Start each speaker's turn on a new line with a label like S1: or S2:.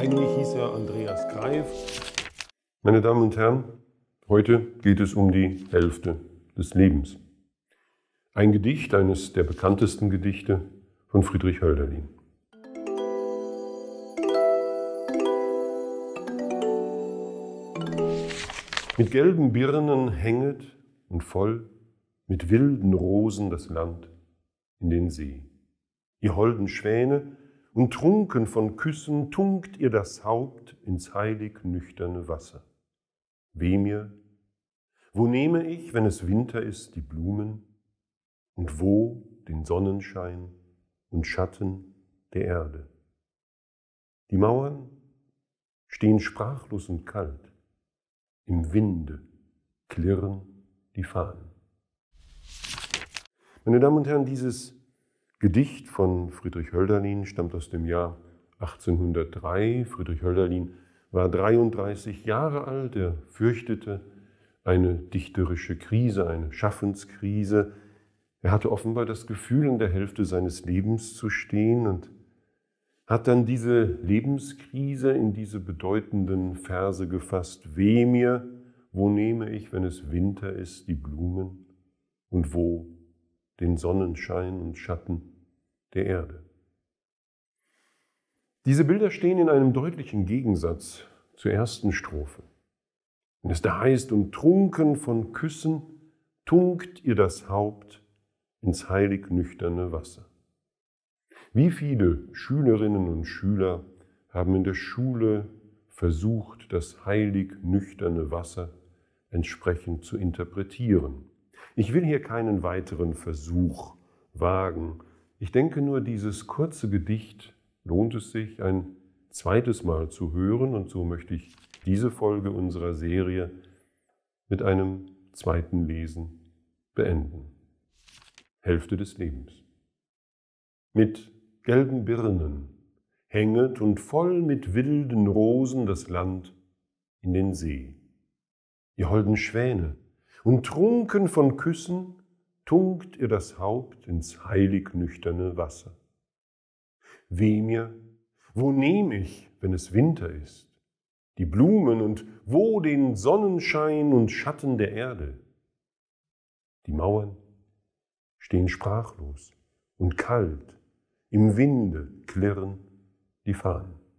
S1: Eigentlich hieß er Andreas Greif. Meine Damen und Herren, heute geht es um die Hälfte des Lebens. Ein Gedicht, eines der bekanntesten Gedichte von Friedrich Hölderlin. Mit gelben Birnen hänget und voll, mit wilden Rosen das Land in den See. Ihr holden Schwäne und trunken von Küssen tunkt ihr das Haupt ins heilig nüchterne Wasser. Weh mir, wo nehme ich, wenn es Winter ist, die Blumen und wo den Sonnenschein und Schatten der Erde? Die Mauern stehen sprachlos und kalt, im Winde klirren die Fahnen. Meine Damen und Herren, dieses Gedicht von Friedrich Hölderlin stammt aus dem Jahr 1803. Friedrich Hölderlin war 33 Jahre alt. Er fürchtete eine dichterische Krise, eine Schaffenskrise. Er hatte offenbar das Gefühl, in der Hälfte seines Lebens zu stehen und hat dann diese Lebenskrise in diese bedeutenden Verse gefasst. Weh mir, wo nehme ich, wenn es Winter ist, die Blumen? Und wo den Sonnenschein und Schatten der Erde. Diese Bilder stehen in einem deutlichen Gegensatz zur ersten Strophe. Wenn es da heißt, umtrunken von Küssen, tunkt ihr das Haupt ins heilig nüchterne Wasser. Wie viele Schülerinnen und Schüler haben in der Schule versucht, das heilig nüchterne Wasser entsprechend zu interpretieren. Ich will hier keinen weiteren Versuch wagen. Ich denke nur, dieses kurze Gedicht lohnt es sich ein zweites Mal zu hören und so möchte ich diese Folge unserer Serie mit einem zweiten Lesen beenden. Hälfte des Lebens. Mit gelben Birnen hänget und voll mit wilden Rosen das Land in den See. Ihr holden Schwäne, und trunken von Küssen tunkt ihr das Haupt ins heilig nüchterne Wasser. Weh mir, wo nehm ich, wenn es Winter ist, die Blumen und wo den Sonnenschein und Schatten der Erde? Die Mauern stehen sprachlos und kalt, im Winde klirren die Fahnen.